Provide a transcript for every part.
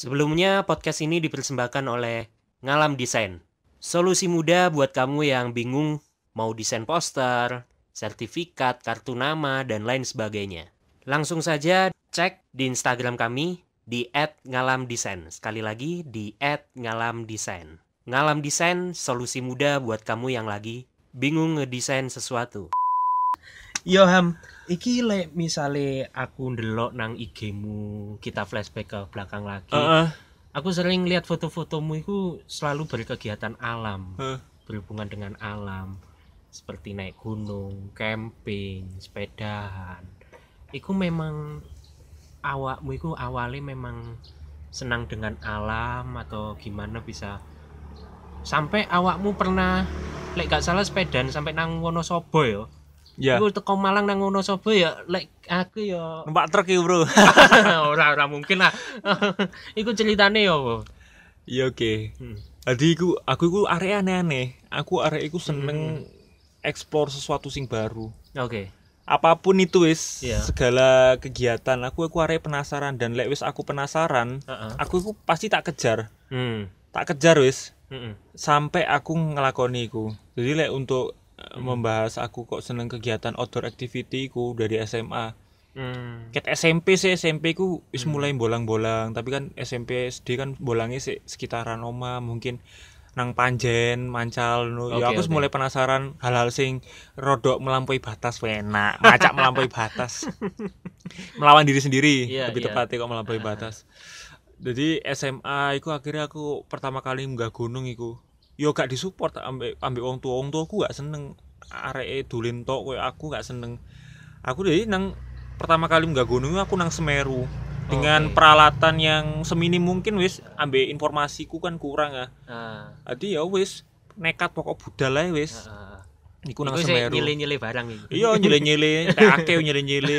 Sebelumnya, podcast ini dipersembahkan oleh Ngalam Desain. Solusi mudah buat kamu yang bingung mau desain poster, sertifikat, kartu nama, dan lain sebagainya. Langsung saja cek di Instagram kami di @ngalamdesain. Sekali lagi di @ngalamdesain. Ngalam Desain, solusi mudah buat kamu yang lagi bingung ngedesain sesuatu. Yoham, iki le misale aku ndelok nang IG-mu kita flashback ke belakang lagi uh -uh. aku sering lihat foto-fotomu itu selalu berkegiatan alam uh. berhubungan dengan alam seperti naik gunung camping sepedaan. iku memang awakmu iku awalnya memang senang dengan alam atau gimana bisa sampai awakmu pernah lek gak salah sepedaan sampai nang Wonosobo ya Ya. Iku teko Malang nang ngono sapa ya lek aku ya numpak truk iki, Bro. ora ora mungkin lah. iku ceritane ya Ya Iya oke. Okay. Hmm. Jadi iku aku iku arek aneh-aneh. Aku arek iku seneng hmm. eksplor sesuatu sing baru. Oke. Okay. Apapun itu wis yeah. segala kegiatan aku aku arek penasaran dan lek wis aku penasaran, uh -uh. aku iku pasti tak kejar. Hmm. Tak kejar wis. Mm -mm. sampai aku ngelakoni iku jadi lek untuk hmm. membahas aku kok seneng kegiatan outdoor activity ku dari SMA hmm. ket SMP sih SMP ku is hmm. mulai bolang-bolang tapi kan SMP SD kan bolangnya sih sekitaran oma mungkin nang panjen mancal no. okay, ya aku okay. mulai penasaran hal-hal sing rodok melampaui batas enak macak melampaui batas melawan diri sendiri yeah, lebih yeah. tepatnya kok melampaui batas jadi SMA itu akhirnya aku pertama kali nggak gunung itu yo gak disupport ambek ambek wong tua wong tua aku gak seneng aree dulin tok aku gak seneng aku jadi nang pertama kali nggak gunung aku nang Semeru dengan okay. peralatan yang semini mungkin wis ambek informasiku kan kurang ya ah. jadi ya wis nekat pokok budal lah wis. Ah, ah, ah. Niku nang Semeru. Nyile-nyile barang iki. Iya, nyile-nyile, akeh nyile-nyile.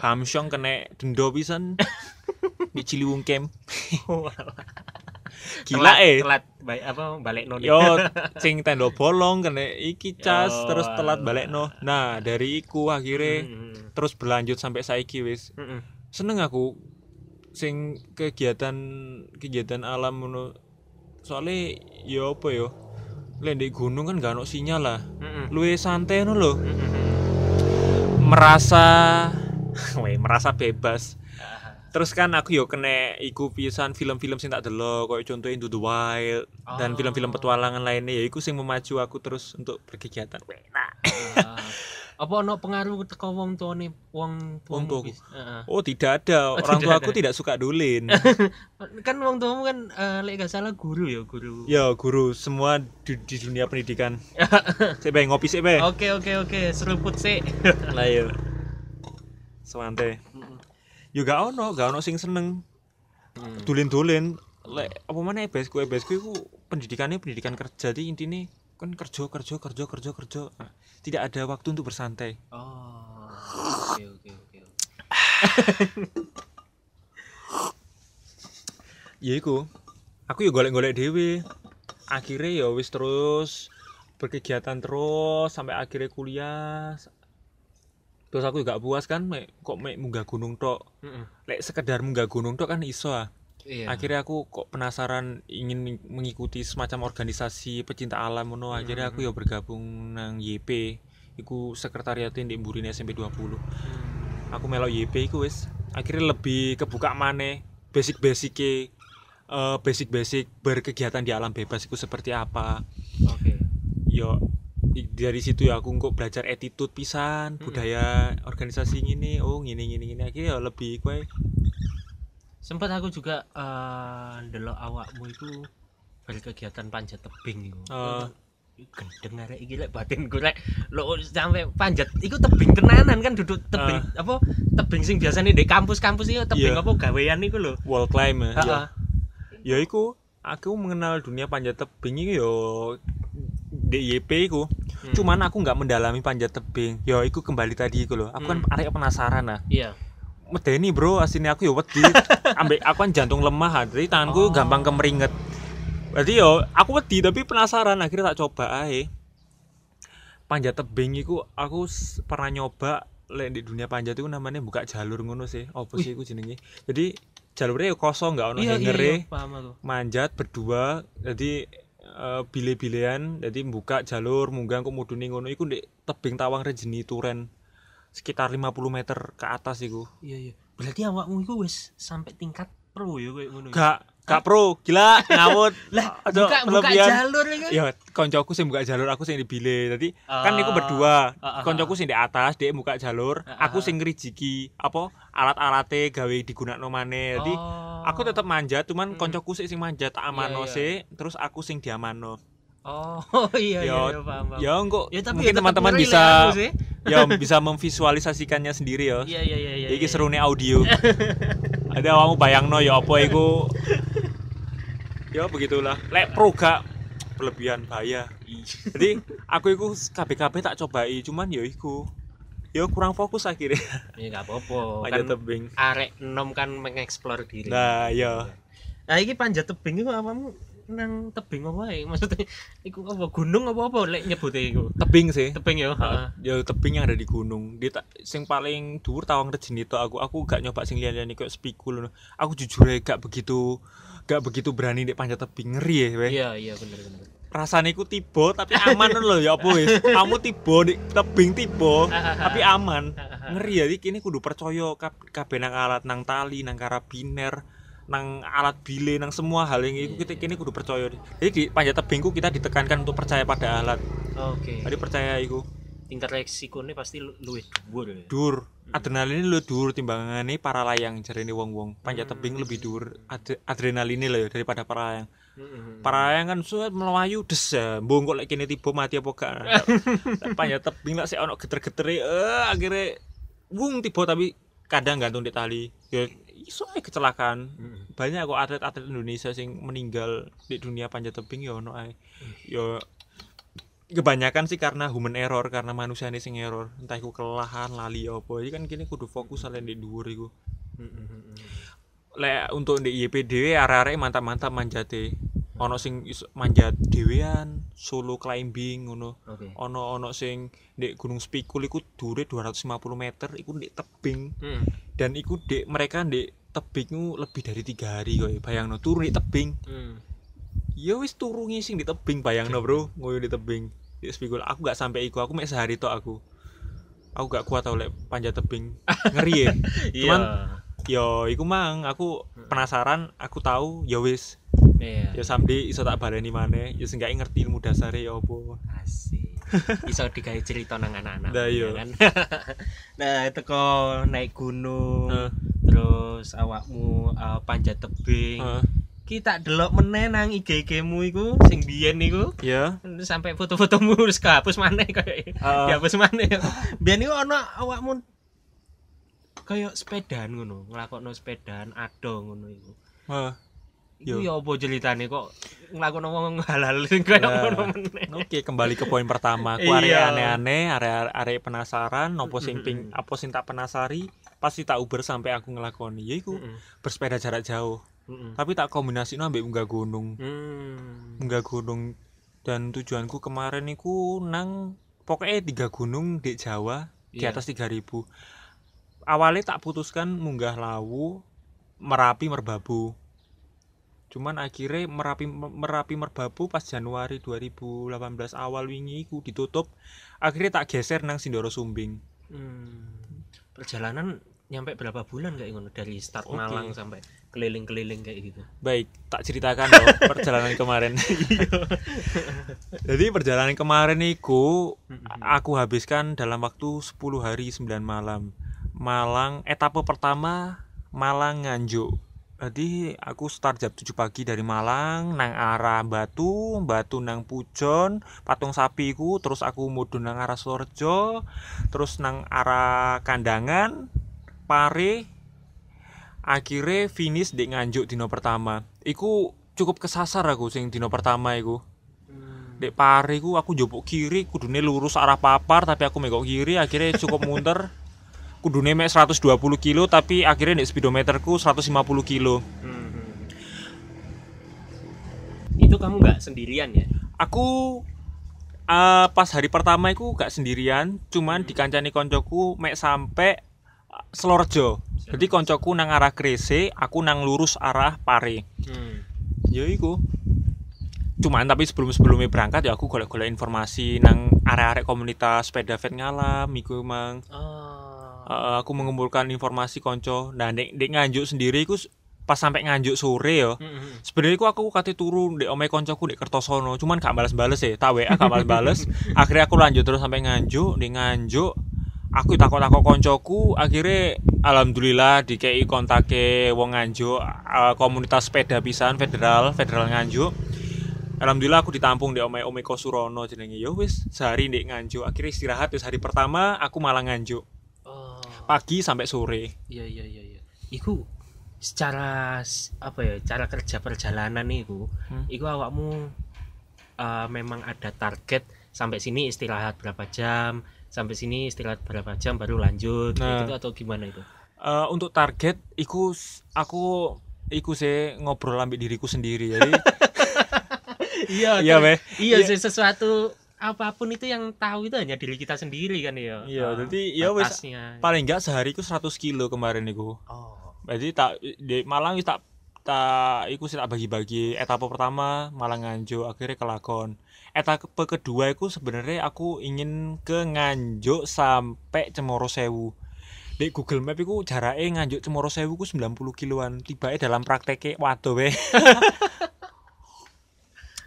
Hamsong kena dendobisan Di Ciliwung Camp. Gila telat, eh. Telat balik apa balik no. Yo sing tendo bolong kene iki cas oh, terus telat balik no. Nah, dari iku akhirnya hmm, hmm, hmm. terus berlanjut sampai saiki wis. Hmm, hmm. Seneng aku sing kegiatan kegiatan alam ngono. soalnya yo apa yo? Ya? Lek gunung kan gak ono sinyal lah. Hmm. Luwe santai no lho. Hmm. Merasa we merasa bebas terus kan aku yo kena iku pisan film-film sing tak delok koyo contohnya Into the Wild oh. dan film-film oh. petualangan lainnya ya iku sing memacu aku terus untuk berkegiatan nah. ah. apa ono pengaruh teko wong tuane wong tuamu uh. oh tidak ada oh, orang tua aku tidak suka dulin kan wong tuamu kan uh, lek gak salah guru ya guru ya guru semua di, di dunia pendidikan sik ngopi sik oke oke oke okay. seruput sik lah yo iya. Sewante yo ya gak ono gak ono sing seneng hmm. dulin dulin lek apa mana ebesku ebesku itu pendidikannya pendidikan kerja di inti intinya kan kerja kerja kerja kerja kerja nah, tidak ada waktu untuk bersantai oh, ya iku aku ya golek-golek dewi akhirnya ya wis terus berkegiatan terus sampai akhirnya kuliah terus aku gak puas kan me, kok me munggah gunung tok mm -mm. lek sekedar munggah gunung tok kan iso ah iya. akhirnya aku kok penasaran ingin mengikuti semacam organisasi pecinta alam no akhirnya mm -hmm. aku ya bergabung nang YP iku sekretariatin di Burine SMP 20 mm. aku melo YP iku wis akhirnya lebih kebuka mana basic-basic uh, eh, basic-basic berkegiatan di alam bebas itu seperti apa okay. yo dari situ ya aku nggak belajar attitude pisan hmm. budaya organisasi ini oh gini gini gini akhirnya ya lebih kue sempat aku juga uh, eh, delok awakmu itu dari kegiatan panjat tebing itu uh. Oh. gendeng arek iki batin gue lek lo sampai panjat itu tebing tenanan kan duduk tebing uh. apa tebing sing biasa nih di kampus-kampus itu tebing yeah. apa gawean iku lo. wall climb ya yeah. ya iku aku mengenal dunia panjat tebing iki yo ya DYP iku hmm. cuman aku nggak mendalami panjat tebing yo ikut kembali tadi iku loh aku kan hmm. kan area penasaran nah iya medeni bro asini aku ya wedi ambek aku kan jantung lemah jadi tanganku oh. gampang kemeringet berarti yo aku wedi tapi penasaran akhirnya tak coba ae panjat tebing iku aku pernah nyoba lek di dunia panjat itu namanya buka jalur ngono sih opo sih aku jenenge jadi jalurnya kosong nggak ono iya, iya, iya, manjat berdua jadi Eh, bile-bilean jadi buka jalur munggang kok mudune ngono iku ndek tebing tawang rejeni turen sekitar 50 meter ke atas iku. Iya iya. Berarti awakmu iku wis sampai tingkat pro ya koyo ngono. Ya? Gak gak pro, gila ngawut. lah, buka, buka jalur ya koncoku sih buka jalur aku sih di bile tadi uh, kan aku ah. berdua uh, uh, koncoku sih di atas dia buka jalur uh, uh, aku sih ngerijiki apa alat alatnya gawe digunakan nomane jadi uh, oh. aku tetap manjat cuman hmm. koncoku sih sing manjat tak amano iya, iya. terus aku sing diamano Oh iya ya, iya, iya paham, paham. enggak, ya tapi mungkin ya, teman-teman bisa ya bisa memvisualisasikannya sendiri ya. Iya iya iya iya. Iki iya, serune audio. Ada kamu bayangno ya apa iku. ya begitulah. Lek pro berlebihan bahaya iya. jadi aku itu KBKB tak cobai cuman ya iku ya kurang fokus akhirnya ya gak apa-apa kan tebing arek enom kan mengeksplor diri nah ya nah ini panjat tebing itu apa nang tebing apa ya? maksudnya iku apa gunung apa apa lek nyebute iku tebing sih tebing ya heeh ya tebing yang ada di gunung di tak, sing paling dhuwur tawang rejeni to aku aku gak nyoba sing liyan-liyan iku spikul lho aku jujur gak begitu gak begitu berani nek panjat tebing ngeri ya weh iya iya bener bener rasanya ku tiba tapi aman lho ya apa wis kamu tiba di tebing tiba tapi aman ngeri ya iki kini kudu percaya kabeh nang alat nang tali nang karabiner nang alat bile nang semua hal yang itu iya, kita iya. kini kudu percaya jadi di panjat tebingku kita ditekankan untuk percaya pada alat oke okay. jadi percaya itu tingkat ini pasti luwih dur. Ya? dur hmm. adrenalin lu dur timbangannya para layang ini wong-wong panjat hmm. tebing hmm. lebih dur Ad ini loh daripada para layang hmm. para layang kan suat melayu des ya. Bungkuk lagi lek kene tiba mati apa gak panjat tebing lah sih ono geter geter eh akhirnya wong tiba tapi kadang gantung di tali ya iso ae kecelakaan. Mm. Banyak kok atlet-atlet Indonesia sing meninggal di dunia panjat tebing ya ono ae. Mm. Ya kebanyakan sih karena human error karena manusia ini sing error entah iku kelelahan lali ya apa iki kan kini kudu fokus ala di dhuwur iku mm -hmm. lek untuk di YPDW e arah arek mantap-mantap manjate ono sing manjat dewean solo climbing ngono okay. ono ono sing dek gunung spikul iku dure 250 meter iku dek tebing hmm. dan iku dek mereka dek nu lebih dari tiga hari kok no turun di tebing hmm. yo ya wis turu sing di tebing bayang no bro ngoyo di tebing di spikul aku gak sampai iku aku mek sehari to aku aku gak kuat oleh panjat tebing ngeri ya iya. cuman yeah. yo iku mang aku hmm. penasaran aku tahu yowis. Ya wis Iya. ya sampe iso tak baleni mana? ya seenggak ngerti ilmu dasare ya Opo. asik iso digawe cerita nang anak-anak nah, ya kan nah teko naik gunung uh. terus awakmu uh, panjat tebing uh. kita delok meneh nang IG-IG mu iku sing biyen niku. Iya. Yeah. Sampai foto-fotomu wis kehapus maneh kaya. Uh. Dihapus maneh. biyen iku ana awakmu Kayak sepedaan ngono, nglakokno sepedaan ado ngono iku. Heeh. Uh. Iku ya apa nih kok nglakono wong halal sing kaya ngono Oke, kembali ke poin pertama. Ku iya. area aneh-aneh, area area penasaran, nopo sing ping, apa sing tak penasari, pasti tak uber sampai aku ngelakoni. Yaiku bersepeda jarak jauh. Tapi tak kombinasi ambek munggah gunung. Munggah hmm. gunung dan tujuanku kemarin niku nang pokoknya tiga gunung di Jawa di iya. atas tiga ribu. Awalnya tak putuskan munggah Lawu, Merapi, Merbabu cuman akhirnya merapi merapi merbabu pas Januari 2018 awal wingi ku ditutup akhirnya tak geser nang Sindoro Sumbing hmm. perjalanan nyampe berapa bulan kayak ngono dari start okay. Malang sampai keliling-keliling kayak gitu baik tak ceritakan loh perjalanan kemarin jadi perjalanan kemarin iku hmm. aku habiskan dalam waktu 10 hari 9 malam Malang etape pertama Malang Nganjuk jadi aku start jam 7 pagi dari Malang nang arah Batu, Batu nang Pujon, patung Sapi ku, terus aku mudun nang arah Sorjo, terus nang arah Kandangan, Pare, akhirnya finish di Nganjuk dino pertama. Iku cukup kesasar aku sing dino pertama iku. Hmm. Dek Pare ku aku jopuk kiri, kudune lurus arah papar tapi aku megok kiri akhirnya cukup munter kudune mek 120 kilo tapi akhirnya nek speedometerku 150 kilo hmm. itu kamu nggak sendirian ya aku uh, pas hari pertama itu gak sendirian cuman hmm. dikancani koncoku mek sampai eh, Selorjo jadi hmm. koncoku nang arah Krese aku nang lurus arah Pare hmm. ya iku cuman tapi sebelum sebelumnya berangkat ya aku golek-golek informasi nang arek-arek komunitas sepeda vet ngalam iku emang oh ah. Eh, aku mengumpulkan informasi konco dan nah, dek, dek nganjuk sendiri aku pas sampai nganjuk sore yo. Mm -hmm. Sebenarnya aku aku kate turun dek konco koncoku dek Kertosono, cuman gak balas balas ya. Tak ya gak balas balas akhirnya aku lanjut terus sampai nganjuk, dek nganjuk aku takut-takut koncoku akhirnya alhamdulillah di Ki kontake wong nganjuk eh, komunitas sepeda pisan federal federal nganjuk Alhamdulillah aku ditampung di Omai Omeko Surono jenenge yo ya wis sehari ndek nganjuk akhirnya istirahat wis hari pertama aku malah nganjuk pagi sampai sore iya iya iya iya iku secara apa ya cara kerja perjalanan nih, hmm? iku awakmu uh, memang ada target sampai sini istirahat berapa jam sampai sini istirahat berapa jam baru lanjut nah, gitu atau gimana itu uh, untuk target iku aku iku sih ngobrol ambil diriku sendiri jadi iya iya iya, iya sesuatu apapun itu yang tahu itu hanya diri kita sendiri kan ya. Iya, uh, jadi ya wis paling enggak sehari itu 100 kilo kemarin niku. Oh. Jadi tak di Malang tak tak iku tak bagi-bagi etapa pertama Malang Nganjuk akhirnya ke Lakon. Etapa kedua iku sebenarnya aku ingin ke Nganjuk sampai Cemoro Sewu. Di Google Map iku jarake Nganjuk Cemoro Sewu ku 90 kiloan. Tibae dalam prakteknya waduh weh.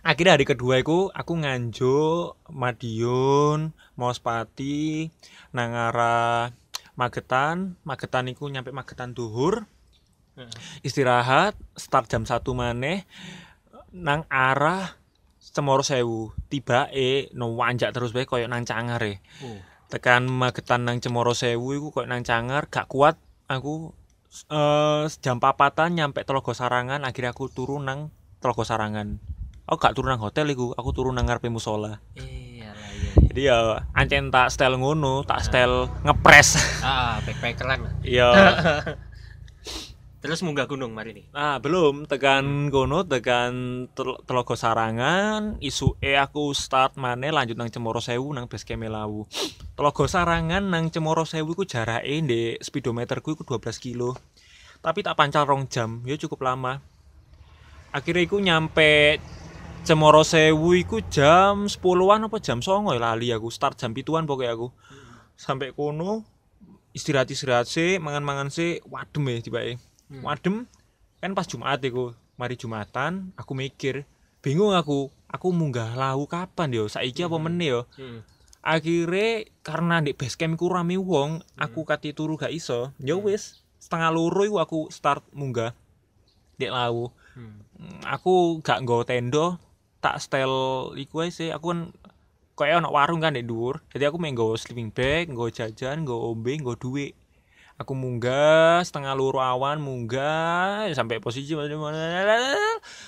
akhirnya hari kedua aku aku nganjuk Madiun Mospati Nangara Magetan Magetan iku nyampe Magetan duhur hmm. istirahat start jam satu maneh nang arah Cemoro Sewu tiba e no wanjak terus bae koyok nang Cangar e. Oh. Tekan Magetan nang Cemoro Sewu iku koyo nang Cangar gak kuat aku uh, jam papatan nyampe Telogo Sarangan akhirnya aku turun nang Telogo Sarangan aku oh, gak turun nang hotel iku aku turun nang ngarepe musola iya, iya jadi ya ancen tak style ngono tak ah. style ngepres ah lah. iya terus munggah gunung mari nih Ah belum tekan hmm. tekan tel telogo sarangan isu e aku start mana lanjut nang cemoro sewu nang base melawu telogo sarangan nang cemoro sewu ku jarak e di speedometer ku dua 12 kilo tapi tak pancal rong jam ya cukup lama akhirnya aku nyampe Cemoro Sewu iku jam 10-an apa jam ya lali aku start jam pituan pokoknya aku sampai kono istirahat istirahat sih mangan mangan sih wadem ya tiba hmm. wadem kan pas Jumat iku mari Jumatan aku mikir bingung aku aku munggah lau kapan yo ya? saiki apa meneh yo hmm. Ya? hmm. akhirnya karena di camp ku rame wong hmm. aku kati turu gak iso ya hmm. wis setengah loro iku aku start munggah dek lau aku gak nggo tenda tak style iku sih aku kan koyo ono warung kan di dhuwur jadi aku main nggawa sleeping bag nggawa jajan nggawa ombe nggawa duit aku munggah setengah luru awan munggah ya sampai posisi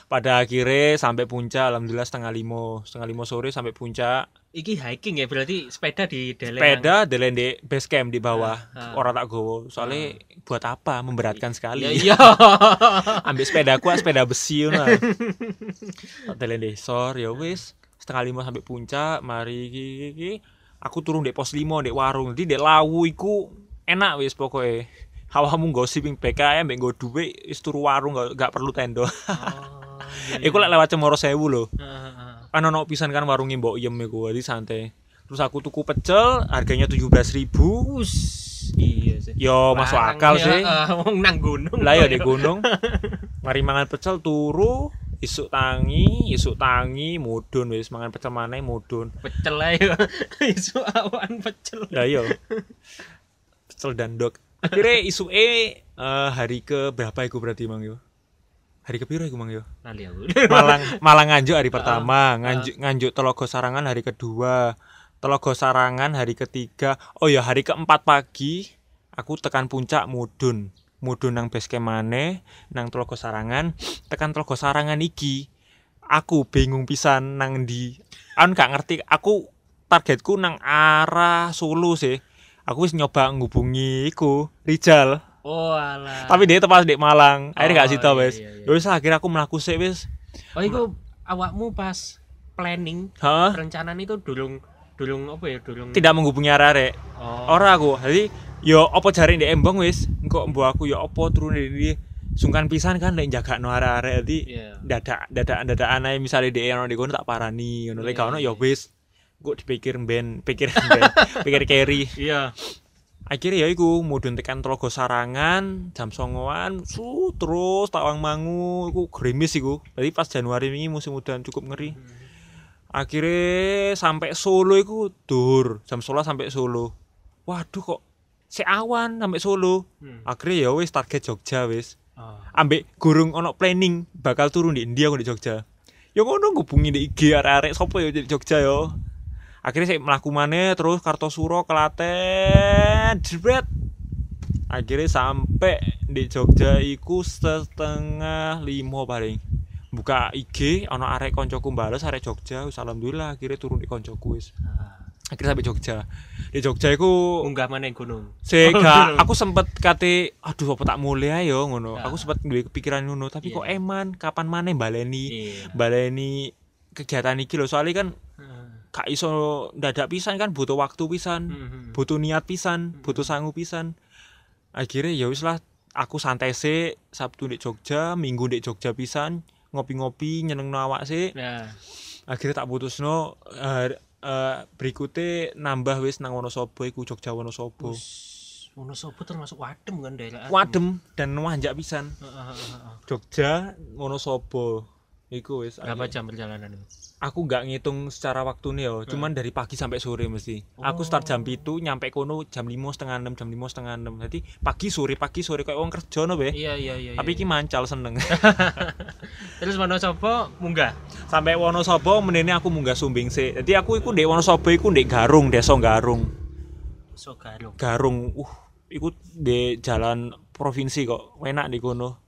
pada akhirnya sampai puncak alhamdulillah setengah limo setengah limo sore sampai puncak iki hiking ya berarti sepeda di deleng sepeda yang... deleng di base camp di bawah ah, ah. orang tak gowo soalnya ah. buat apa memberatkan sekali ya, iya ambil sepeda kuat sepeda besi nah di sore ya wis setengah limo sampai puncak mari iki, iki. aku turun di pos limo di warung jadi di lawu iku enak wis pokoknya hawamu usah siping PK ya, nggo gue duit istur warung gak, gak perlu tendo. Oh, iya, iya. lewat Cemoro Sewu loh. Heeh. Uh, uh, uh. pisan kan warungnya mbok iem iku jadi santai. Terus aku tuku pecel harganya tujuh ribu Us. Iya sih. Yo Barang masuk akal ya, sih. uh, nang gunung. Lah ya di gunung. Mari mangan pecel turu isuk tangi, isuk tangi, mudun wis mangan pecel mana? mudun. Pecel ayo isuk awan pecel. Lah iya dan dok. Akhirnya isu E uh, hari ke berapa iku berarti Mang yo? Hari ke piro iku Mang yo? Lali aku. Malang Malang Nganjuk hari ah, pertama, uh, uh. Nganjuk Nganjuk Telogo Sarangan hari kedua, Telogo Sarangan hari ketiga. Oh ya hari keempat pagi aku tekan puncak mudun. Mudun nang base kemane, nang Telogo Sarangan, tekan Telogo Sarangan iki aku bingung pisan nang di aku gak ngerti aku targetku nang arah sulu sih aku wis nyoba ngubungi iku Rizal. oh alah tapi dia pas di Malang oh, akhirnya gak oh, sih tau iya, wes iya, iya. Yowis, akhirnya aku melaku sih wes oh iku awakmu pas planning huh? nih itu dulung dulung apa ya dulung tidak menghubungi arek oh. ora aku jadi yo ya apa cariin di embong wis engko mbu aku yo ya apa turun di sungkan pisan kan lek jaga no arek-arek jadi yeah. dadak dadak dadak anae misalnya di ono di kono tak parani ngono lek ono yo ya iya, iya, wis gue dipikir band pikir band pikir carry iya akhirnya ya iku mudun tekan Telaga Sarangan jam songoan su terus tawang mangu iku gerimis iku Tadi pas Januari ini musim udan cukup ngeri hmm. akhirnya sampai Solo iku dur jam Solo sampai Solo waduh kok seawan sampai Solo hmm. akhirnya ya wis target Jogja wis ah. ambek gurung ono planning bakal turun di India di Jogja ya ngono ngubungi di IG arek-arek sopo ya di Jogja yo akhirnya saya melaku mana terus Kartosuro Klaten jebret akhirnya sampai di Jogja iku setengah limo paling buka IG ono arek koncoku bales arek Jogja wis alhamdulillah akhirnya turun di koncoku wis ah. akhirnya sampai Jogja di Jogja aku unggah mana yang gunung sehingga aku sempet kate aduh apa tak mulia yo ngono nah. aku sempet duwe kepikiran ngono tapi yeah. kok iya. eman kapan mana baleni yeah. baleni kegiatan iki loh, soalnya kan gak iso dadak pisan kan butuh waktu pisan hmm, hmm, hmm. butuh niat pisan butuh sangu pisan akhirnya ya wis lah aku santai sih sabtu di jogja minggu di jogja pisan ngopi-ngopi nyeneng nawak sih yeah. akhirnya tak putus no uh, eh, eh, berikutnya nambah wis nang wonosobo iku jogja wonosobo Ush. Wonosobo termasuk wadem kan daerah wadem dan wanjak pisan uh, uh, uh, jogja wonosobo Iku wis berapa jam perjalanan itu? Aku nggak ngitung secara waktu nih yo, hmm. cuman dari pagi sampai sore mesti. Aku oh. start jam itu nyampe kono jam lima setengah enam jam lima setengah enam. Jadi pagi sore pagi sore kayak uang kerja no be. Iya iya iya. Tapi iya. iki iya. mancal seneng. Terus Wonosobo munggah. Sampai Wonosobo menene aku munggah Sumbing sih. Jadi aku iku ndek Wonosobo iku ndek Garung, Desa Garung. Desa Garung. Garung. Uh, iku di jalan provinsi kok. Enak di kono.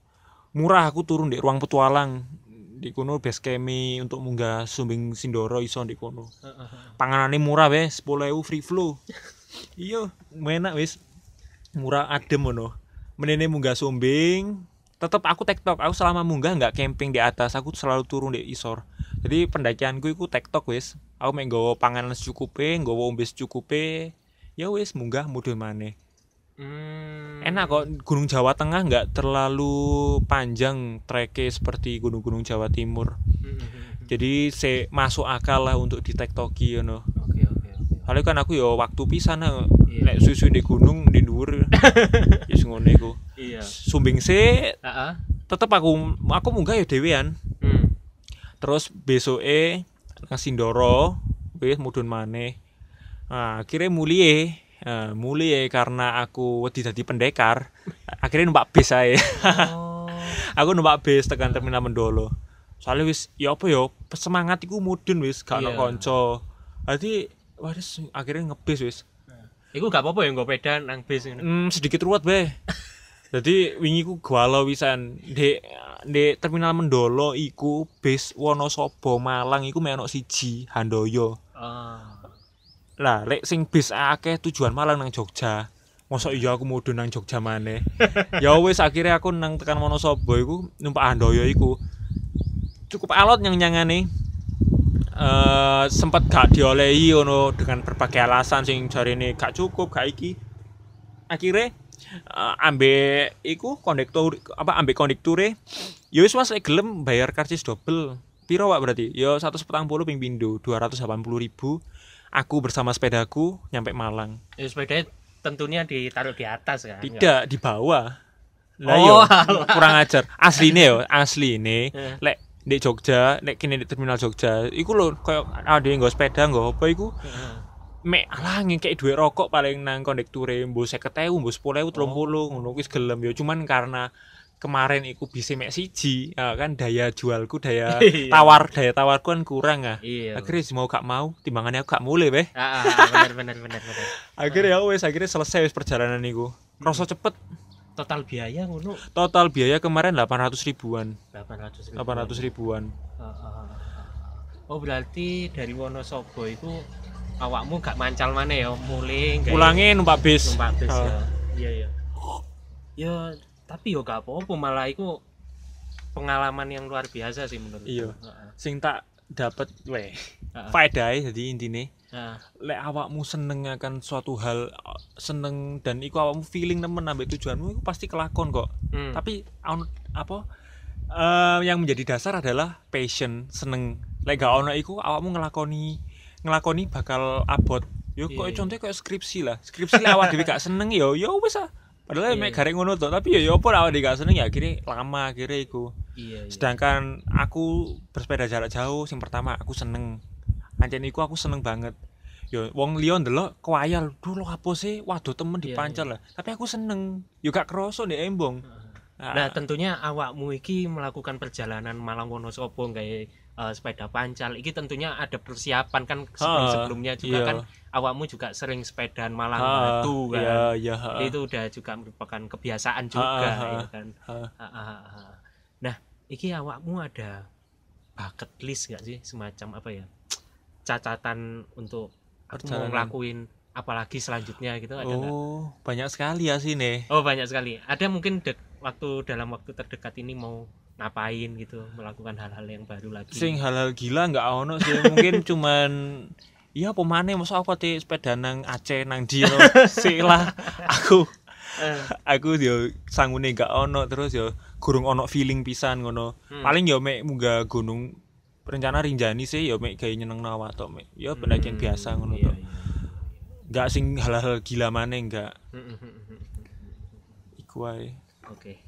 Murah aku turun di ruang petualang di kono base kemi untuk munggah sumbing sindoro iso di kono panganannya murah wes 10.000 free flow iyo enak wes murah adem mono menene munggah sumbing tetap aku tektok aku selama munggah nggak camping di atas aku selalu turun di isor jadi pendakianku itu tektok wes aku main gowo panganan secukupe gowo ombe secukupe ya wes munggah mudun maneh Hmm. Enak kok Gunung Jawa Tengah nggak terlalu panjang treknya seperti gunung-gunung Jawa Timur. Mm-hmm. Jadi se masuk akal lah untuk di tektoki you know. Oke okay, oke okay, oke. Okay. Lalu kan aku ya waktu pisah eh, nah, iya. yeah. susu di gunung di dur ya ngono aku. Iya. Sumbing se uh -huh. tetap aku aku munggah ya Dewian. Hmm. Terus eh ngasih doro wis mudun mane? Nah, akhirnya mulie uh, eh, mulai ya, karena aku tidak dadi pendekar akhirnya numpak bis saya oh. aku numpak bis tekan nah. terminal Mendolo soalnya wis ya apa ya semangat iku mudun wis gak yeah. kanca akhirnya ngebis wis nah. Iku gak apa-apa ya gue peda nang bis Hmm, sedikit ruwet be. Jadi wingi ku galau wisan di di terminal Mendolo iku bis Wonosobo Malang iku menok siji Handoyo. Ah lah lek sing bis akeh tujuan Malang nang Jogja mosok iya aku mau nang Jogja mana? ya wes akhirnya aku nang tekan Wonosobo iku numpak Andoyo iku. Cukup alot nyang-nyangane. Eh sempat gak diolehi ono dengan berbagai alasan sing ini gak cukup, gak iki. akhirnya uh, eh, ambek iku kondektur apa ambek kondekture ya wis mas gelem bayar karcis dobel piro pak berarti yo satu sepuluh puluh ping pindo dua ratus delapan puluh ribu aku bersama sepedaku nyampe Malang ya sepedanya tentunya ditaruh di atas kan ya? tidak di bawah lah oh, yo oh, kurang ajar Asli asline yo asli nih. Ya. lek di Jogja lek kini di terminal Jogja iku lho koyo ada yang nggak sepeda nggak apa iku mek alange kayak duit rokok paling nang kondekture mbok 50.000 mbok 10.000 30 ngono kuwi gelem yo cuman karena kemarin iku bisa mek siji ya kan daya jualku daya iya. tawar daya tawarku kan kurang ya iya. akhirnya mau gak mau timbangannya aku gak mulai beh ah, ah, ah, Benar benar benar benar. akhirnya ya wes akhirnya selesai wes perjalanan iku kroso hmm. cepet total biaya ngono total biaya kemarin delapan ratus ribuan Delapan ratus ribuan oh berarti dari Wonosobo itu awakmu gak mancal mana ya mulai pulangin numpak bis numpak bis ya iya iya ya tapi yo gak apa-apa malah itu pengalaman yang luar biasa sih menurut iya sing tak dapat weh uh-huh. faedah jadi intine lek awakmu seneng akan suatu hal seneng dan iku awakmu feeling nemen nambah tujuanmu iku pasti kelakon kok hmm. tapi on, apa uh, yang menjadi dasar adalah passion seneng lek gak ono iku awakmu ngelakoni ngelakoni bakal abot yo kok yeah. Iya. contohnya kok skripsi lah skripsi lah awak dhewe gak seneng yo yo wis ah padahal iya, mek kareng iya. ngono tuh tapi ya, ya apa awak di seneng ya akhirnya lama akhirnya iku iya, iya. sedangkan aku bersepeda jarak jauh yang pertama aku seneng anjen iku aku seneng banget yo ya, wong liya ndelok kewayal dulu apa sih waduh temen dipancal iya, iya. lah tapi aku seneng yo ya, gak nih embong Nah. nah, tentunya awakmu iki melakukan perjalanan Malang Wonosobo kayak uh, eh, sepeda pancal. Iki tentunya ada persiapan kan sebelum sebelumnya juga iya. kan awakmu juga sering sepedaan Malang ha, Batu kan. Iya, iya, Itu udah juga merupakan kebiasaan juga ha, ya kan. Ha. Ha, ha, Nah, iki awakmu ada bucket list gak sih semacam apa ya? catatan untuk perjalanan mau ngelakuin apalagi selanjutnya gitu ada Oh, banyak sekali ya sini. Oh, banyak sekali. Ada mungkin de waktu dalam waktu terdekat ini mau ngapain gitu melakukan hal-hal yang baru lagi sing hal-hal gila nggak ono sih mungkin cuman iya pemane masa aku di sepeda nang Aceh nang Dino lah aku eh. aku yo sangune gak ono terus yo kurung ono feeling pisan ngono hmm. paling yo mek muga gunung rencana rinjani sih yo mek kayaknya nyeneng nawa to mek yo pendakian hmm. biasa ngono iya, iya, iya. nggak iya. gak sing hal-hal gila mana enggak hmm, hmm, hmm, iku Oke.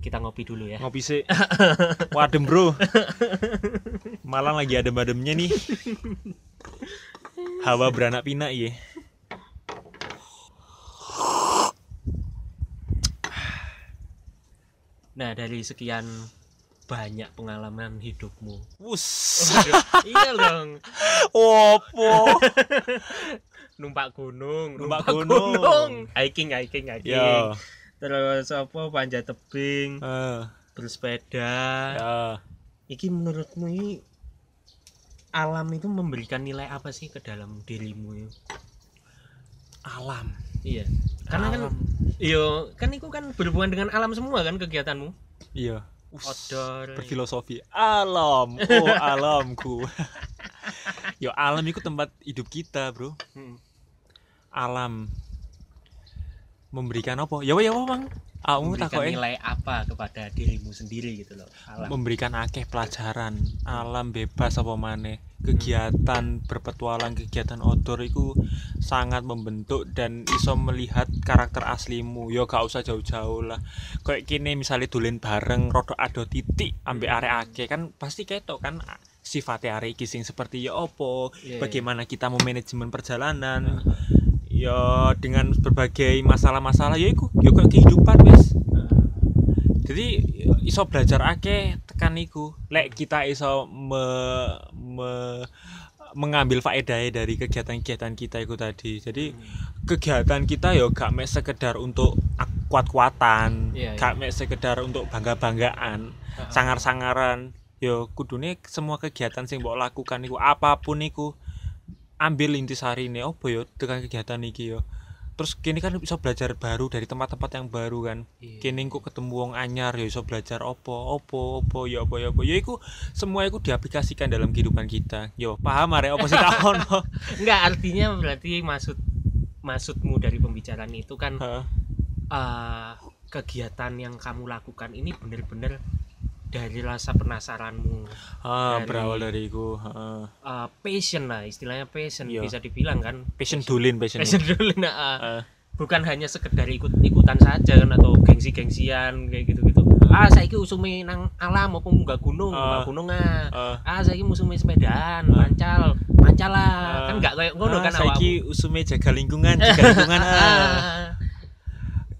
Kita ngopi dulu ya. Ngopi sih. Wadem, Bro. Malang lagi ada ademnya nih. Hawa beranak pinak ya. Nah, dari sekian banyak pengalaman hidupmu. Wus. Oh, iya dong. Opo. Numpak gunung, numpak, numpak gunung. gunung. Hiking, hiking, hiking. Yo. Iya terus apa panjat tebing uh. bersepeda uh. Ya. iki menurutmu ini alam itu memberikan nilai apa sih ke dalam dirimu ya? alam iya karena kan alam. kan iyo kan itu kan berhubungan dengan alam semua kan kegiatanmu iya Odor. berfilosofi alam oh alamku yo alam itu tempat hidup kita bro hmm. alam memberikan apa ya ya Bang. Aku memberikan eh. nilai apa kepada dirimu sendiri gitu loh alam. memberikan akeh pelajaran alam bebas apa mana kegiatan hmm. berpetualang kegiatan outdoor itu sangat membentuk dan iso melihat karakter aslimu yo ya gak usah jauh-jauh lah kayak kini misalnya dulin bareng rodok ado titik ambek arek hmm. akeh kan pasti ketok kan sifatnya hari kising seperti ya opo yeah, iya. bagaimana yeah. kita memanajemen perjalanan ya dengan berbagai masalah-masalah ya iku ya kayak kehidupan wis jadi iso belajar akeh tekan iku lek kita iso me, me, mengambil faedah dari kegiatan-kegiatan kita itu tadi jadi hmm. kegiatan kita yo ya gak mek sekedar untuk kuat-kuatan yeah, iya. gak yeah. mek sekedar untuk bangga-banggaan sangar-sangaran yo ya, kudune semua kegiatan sing mbok lakukan iku apapun iku ambil intisari ini oh boyo dengan kegiatan iki yo terus kini kan bisa belajar baru dari tempat-tempat yang baru kan iya. kini aku ketemu wong anyar ya bisa belajar opo opo opo ya opo ya opo ya iku semua itu diaplikasikan dalam kehidupan kita yo paham are opo sih ono enggak artinya berarti maksud maksudmu dari pembicaraan itu kan huh? uh, eh, kegiatan yang kamu lakukan ini benar-benar dari rasa penasaranmu ah, dari, berawal dari itu ah. uh, passion lah istilahnya passion Yo. Iya. bisa dibilang kan passion, passion dulin passion, passion dulin nah, uh, ah. uh. Ah. bukan hanya sekedar ikut ikutan saja kan atau gengsi gengsian kayak gitu gitu ah saiki usume nang alam apa munggah gunung munggah uh, gunung ah uh, ah saiki musume sepedaan uh, mancal mancal lah uh, kan gak kayak ngono uh, kan saya saiki usume jaga lingkungan jaga lingkungan ah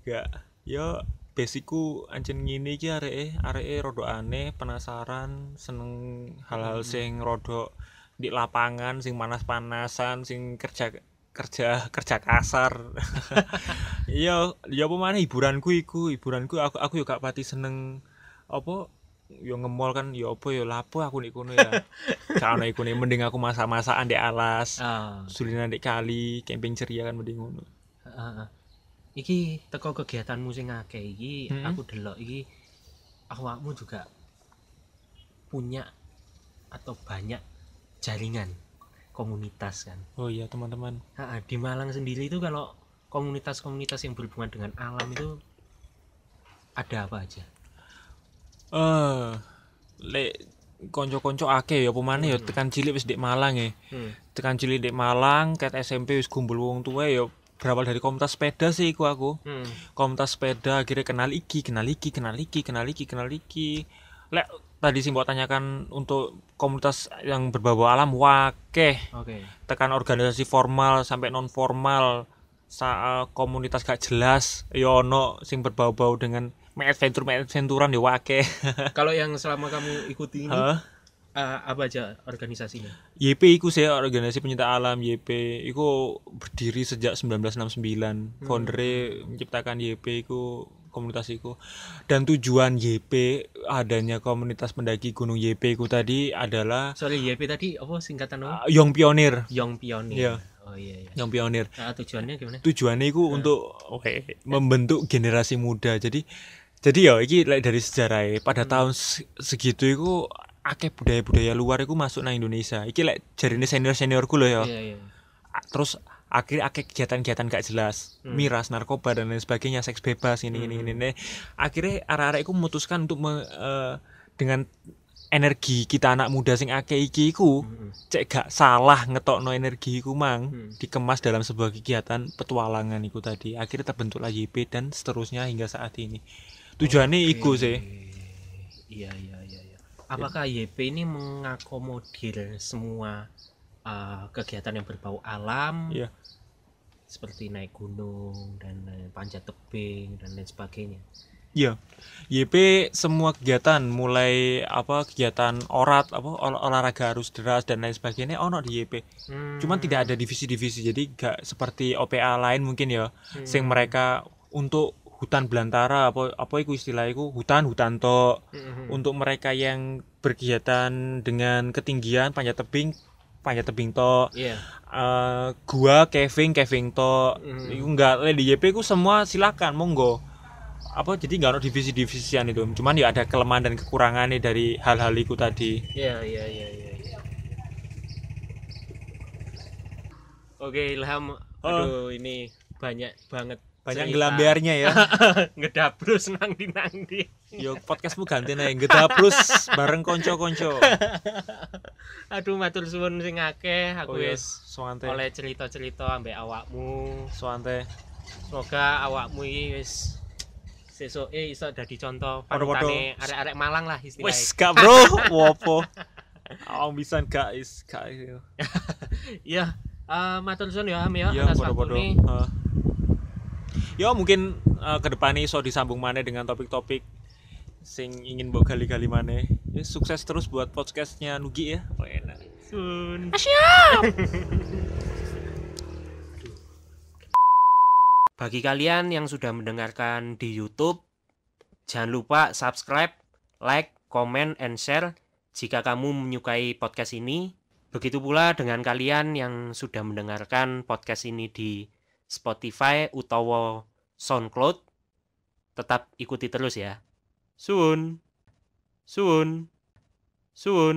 gak yo basicku anjen ngene iki areke areke rodo aneh penasaran seneng hal-hal hmm. sing rodo di lapangan sing panas-panasan sing kerja kerja kerja kasar iya ya apa mana hiburanku iku hiburanku aku aku juga pati seneng apa yo ngemol kan yo ya apa yo ya lapo aku nih kono ya karena iku mending aku masa-masaan di alas uh. Ah. sulinan di kali camping ceria kan mending ngono uh iki teko kegiatanmu sing akeh iki hmm. aku delok iki awakmu juga punya atau banyak jaringan komunitas kan oh iya teman-teman di Malang sendiri itu kalau komunitas-komunitas yang berhubungan dengan alam itu ada apa aja eh uh, le konco-konco ake ya pemane ya tekan cilik di Malang ya. Hmm. Tekan cilik di Malang, ket SMP wis kumpul wong tua ya berawal dari komunitas sepeda sih aku aku. Hmm. Komunitas sepeda akhirnya kenal iki, kenal iki, kenal iki, kenal iki, kenal iki. Lek tadi sih buat tanyakan untuk komunitas yang berbau alam wakeh. Okay. Tekan organisasi formal sampai non formal. saat eh, komunitas gak jelas yono ya sing berbau-bau dengan me adventure me adventuran di ya, wakeh. Kalau yang selama kamu ikuti ini huh? uh, apa aja organisasinya? YP itu saya organisasi pencinta alam YP itu berdiri sejak 1969 hmm. foundernya menciptakan YP itu komunitas itu dan tujuan YP adanya komunitas pendaki gunung YP itu tadi adalah sorry YP tadi apa singkatan apa? Uh, Young Pioneer Young Pioneer yeah. Oh iya, iya. Yang pionir. Nah, tujuannya gimana? Tujuannya itu nah. untuk oke okay, membentuk generasi muda. Jadi jadi ya iki dari sejarah pada hmm. tahun segitu itu akeh budaya-budaya luar itu masuk nang Indonesia. Iki lek jarine senior-seniorku loh ya. Iya, iya. Terus akhirnya akeh kegiatan-kegiatan gak jelas, hmm. miras, narkoba dan lain sebagainya, seks bebas ini hmm. ini ini. Akhirnya arah-arah iku memutuskan untuk me, uh, dengan energi kita anak muda sing akeh iki iku hmm. hmm. cek gak salah no energi iku mang hmm. dikemas dalam sebuah kegiatan petualangan iku tadi. Akhirnya terbentuk lagi dan seterusnya hingga saat ini. Tujuannya okay. iku sih. Iya iya apakah YP ini mengakomodir semua uh, kegiatan yang berbau alam yeah. seperti naik gunung dan panjat tebing dan lain sebagainya Iya, YP semua kegiatan mulai apa kegiatan orat apa ol olahraga harus deras dan lain sebagainya ono di YP. Hmm. Cuman tidak ada divisi-divisi jadi gak seperti OPA lain mungkin ya, hmm. sing mereka untuk hutan belantara apa apa itu istilah itu hutan hutan to mm-hmm. untuk mereka yang berkegiatan dengan ketinggian panjat tebing panjat tebing to yeah. Iya. uh, gua caving caving to mm-hmm. itu enggak di YP ku semua silakan monggo apa jadi nggak ada divisi-divisian itu cuman ya ada kelemahan dan kekurangannya dari hal-hal itu tadi iya iya iya iya ya. oke Ilham aduh eh. ini banyak banget banyak gelambiarnya ya ngedabrus nang di nang di yo podcastmu ganti nih ngedabrus bareng konco konco aduh matur suwun sing akeh aku oh, wis oh, oleh cerita cerita ambek awakmu soante semoga awakmu ini wis sesuk eh iso dadi contoh panutane arek-arek Malang lah istilahnya wis gak bro wopo Aku bisa gak is gak ya uh, matur suwun ya am ya, ya atas waktu ini yo mungkin uh, ke depan iso disambung mana dengan topik-topik sing ingin bawa gali-gali mana ya, sukses terus buat podcastnya Nugi ya oh, enak Sun bagi kalian yang sudah mendengarkan di YouTube jangan lupa subscribe like comment and share jika kamu menyukai podcast ini Begitu pula dengan kalian yang sudah mendengarkan podcast ini di Spotify utawa SoundCloud. Tetap ikuti terus ya. Soon. Soon. Soon.